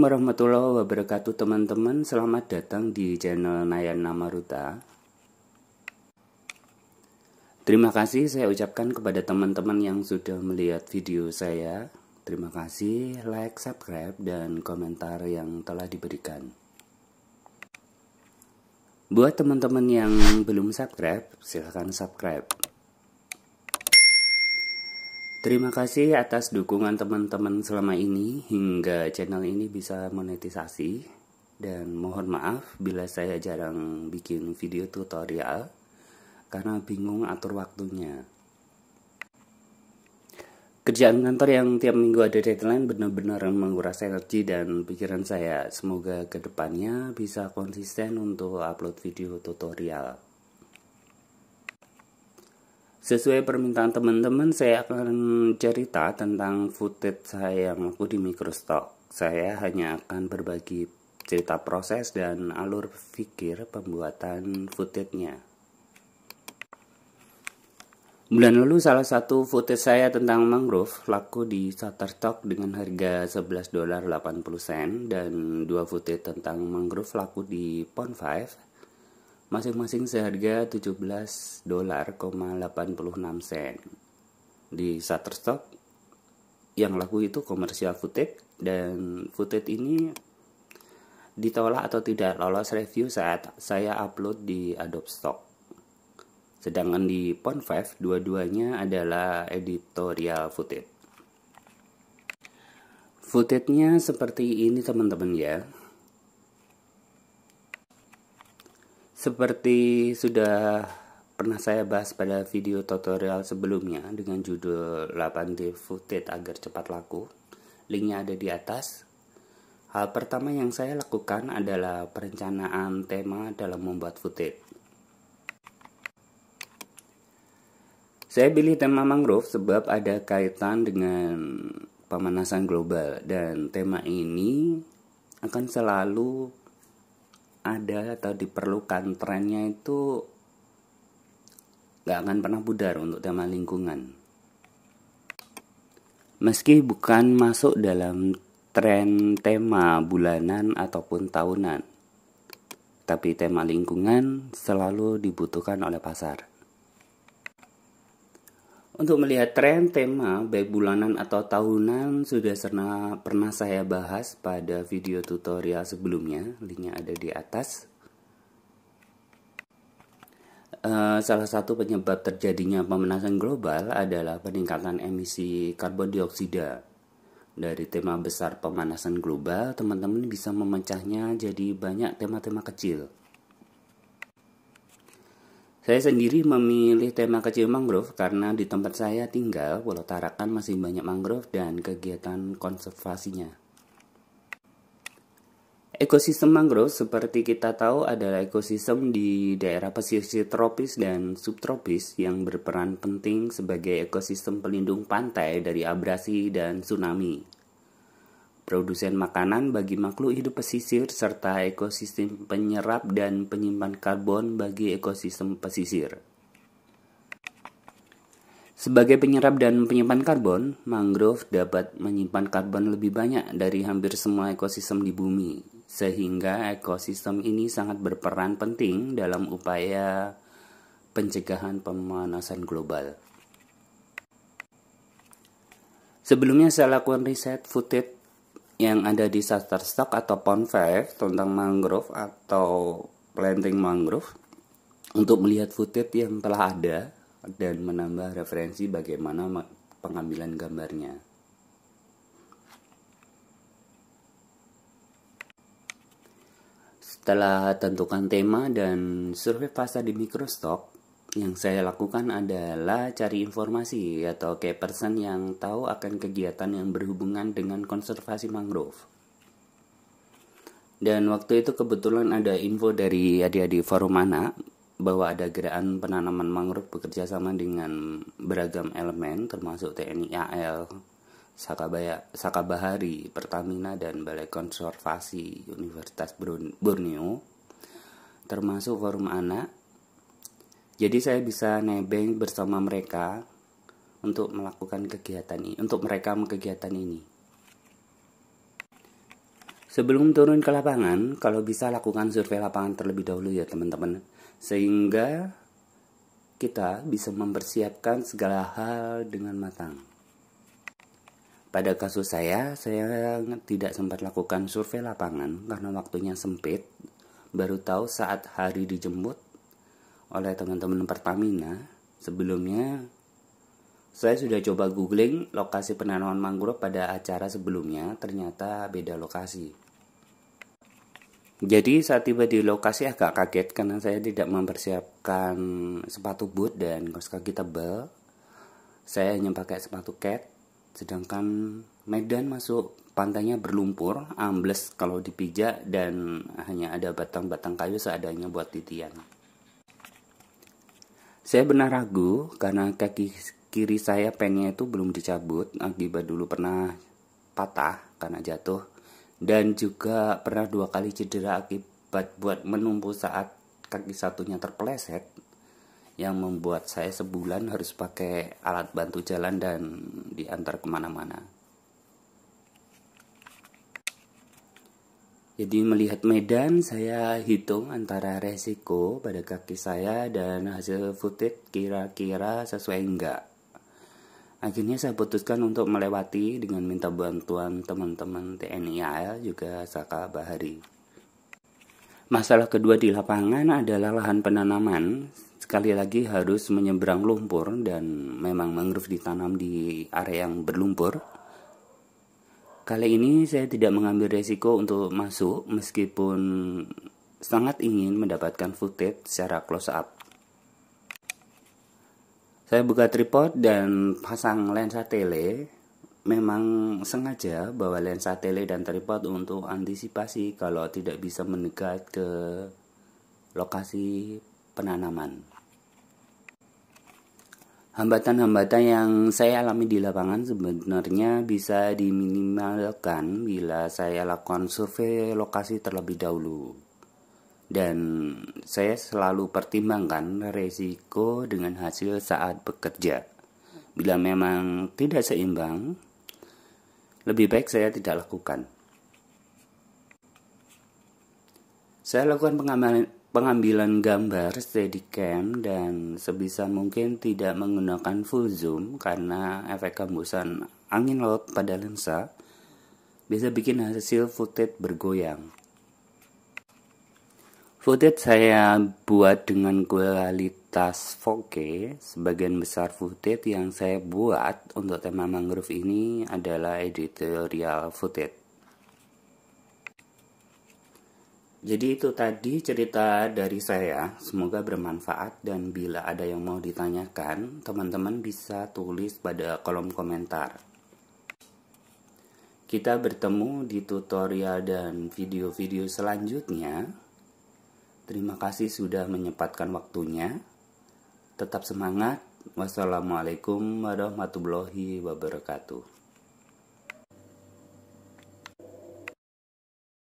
Assalamualaikum warahmatullahi wabarakatuh teman-teman Selamat datang di channel Nayana Namaruta Terima kasih saya ucapkan kepada teman-teman yang sudah melihat video saya Terima kasih like, subscribe, dan komentar yang telah diberikan Buat teman-teman yang belum subscribe, silahkan subscribe Terima kasih atas dukungan teman-teman selama ini hingga channel ini bisa monetisasi dan mohon maaf bila saya jarang bikin video tutorial karena bingung atur waktunya. Kerjaan kantor yang tiap minggu ada deadline benar-benar menguras energi dan pikiran saya. Semoga kedepannya bisa konsisten untuk upload video tutorial. Sesuai permintaan teman-teman, saya akan cerita tentang footage saya yang aku di Microstock. Saya hanya akan berbagi cerita proses dan alur pikir pembuatan footage-nya. Bulan lalu salah satu footage saya tentang mangrove laku di Shutterstock dengan harga 11 dolar 80 sen dan dua footage tentang mangrove laku di Pond 5 masing-masing seharga 17 dolar, 86 sen. Di Shutterstock yang laku itu komersial footage dan footage ini ditolak atau tidak lolos review saat saya upload di Adobe Stock. Sedangkan di Pond5 dua-duanya adalah editorial footage. Footage-nya seperti ini teman-teman ya. Seperti sudah pernah saya bahas pada video tutorial sebelumnya dengan judul 8D footage agar cepat laku. Linknya ada di atas. Hal pertama yang saya lakukan adalah perencanaan tema dalam membuat footage. Saya pilih tema mangrove sebab ada kaitan dengan pemanasan global dan tema ini akan selalu ada atau diperlukan trennya itu nggak akan pernah pudar untuk tema lingkungan. Meski bukan masuk dalam tren tema bulanan ataupun tahunan, tapi tema lingkungan selalu dibutuhkan oleh pasar. Untuk melihat tren tema baik bulanan atau tahunan sudah pernah, saya bahas pada video tutorial sebelumnya, linknya ada di atas. Uh, salah satu penyebab terjadinya pemanasan global adalah peningkatan emisi karbon dioksida. Dari tema besar pemanasan global, teman-teman bisa memecahnya jadi banyak tema-tema kecil saya sendiri memilih tema kecil mangrove karena di tempat saya tinggal, Pulau Tarakan masih banyak mangrove dan kegiatan konservasinya. Ekosistem mangrove seperti kita tahu adalah ekosistem di daerah pesisir tropis dan subtropis yang berperan penting sebagai ekosistem pelindung pantai dari abrasi dan tsunami produsen makanan bagi makhluk hidup pesisir serta ekosistem penyerap dan penyimpan karbon bagi ekosistem pesisir. Sebagai penyerap dan penyimpan karbon, mangrove dapat menyimpan karbon lebih banyak dari hampir semua ekosistem di bumi, sehingga ekosistem ini sangat berperan penting dalam upaya pencegahan pemanasan global. Sebelumnya saya lakukan riset footage yang ada di Shutterstock atau Pond5 tentang mangrove atau planting mangrove untuk melihat footage yang telah ada dan menambah referensi bagaimana pengambilan gambarnya. Setelah tentukan tema dan survei pasar di microstock, yang saya lakukan adalah cari informasi atau kayak person yang tahu akan kegiatan yang berhubungan dengan konservasi mangrove. Dan waktu itu kebetulan ada info dari adik-adik forum anak bahwa ada gerakan penanaman mangrove bekerja sama dengan beragam elemen termasuk TNI AL, Sakabaya, Sakabahari, Pertamina dan Balai Konservasi Universitas Borneo termasuk forum anak jadi saya bisa nebeng bersama mereka untuk melakukan kegiatan ini, untuk mereka kegiatan ini. Sebelum turun ke lapangan, kalau bisa lakukan survei lapangan terlebih dahulu ya teman-teman. Sehingga kita bisa mempersiapkan segala hal dengan matang. Pada kasus saya, saya tidak sempat lakukan survei lapangan karena waktunya sempit. Baru tahu saat hari dijemput oleh teman-teman Pertamina sebelumnya saya sudah coba googling lokasi penanaman mangrove pada acara sebelumnya ternyata beda lokasi jadi saat tiba di lokasi agak kaget karena saya tidak mempersiapkan sepatu boot dan kaos kaki tebal. Saya hanya pakai sepatu cat, sedangkan Medan masuk pantainya berlumpur, ambles kalau dipijak dan hanya ada batang-batang kayu seadanya buat titian. Saya benar ragu karena kaki kiri saya pennya itu belum dicabut akibat dulu pernah patah karena jatuh dan juga pernah dua kali cedera akibat buat menumpu saat kaki satunya terpeleset yang membuat saya sebulan harus pakai alat bantu jalan dan diantar kemana-mana. Jadi melihat medan saya hitung antara resiko pada kaki saya dan hasil footage kira-kira sesuai enggak. Akhirnya saya putuskan untuk melewati dengan minta bantuan teman-teman TNI AL juga Saka Bahari. Masalah kedua di lapangan adalah lahan penanaman. Sekali lagi harus menyeberang lumpur dan memang mangrove ditanam di area yang berlumpur Kali ini saya tidak mengambil resiko untuk masuk meskipun sangat ingin mendapatkan footage secara close up. Saya buka tripod dan pasang lensa tele. Memang sengaja bawa lensa tele dan tripod untuk antisipasi kalau tidak bisa mendekat ke lokasi penanaman. Hambatan-hambatan yang saya alami di lapangan sebenarnya bisa diminimalkan bila saya lakukan survei lokasi terlebih dahulu. Dan saya selalu pertimbangkan resiko dengan hasil saat bekerja. Bila memang tidak seimbang, lebih baik saya tidak lakukan. Saya lakukan pengamalan pengambilan gambar steadicam dan sebisa mungkin tidak menggunakan full zoom karena efek hembusan angin laut pada lensa bisa bikin hasil footage bergoyang. Footage saya buat dengan kualitas 4K. Sebagian besar footage yang saya buat untuk tema mangrove ini adalah editorial footage. Jadi itu tadi cerita dari saya, semoga bermanfaat dan bila ada yang mau ditanyakan, teman-teman bisa tulis pada kolom komentar. Kita bertemu di tutorial dan video-video selanjutnya. Terima kasih sudah menyempatkan waktunya. Tetap semangat. Wassalamualaikum warahmatullahi wabarakatuh.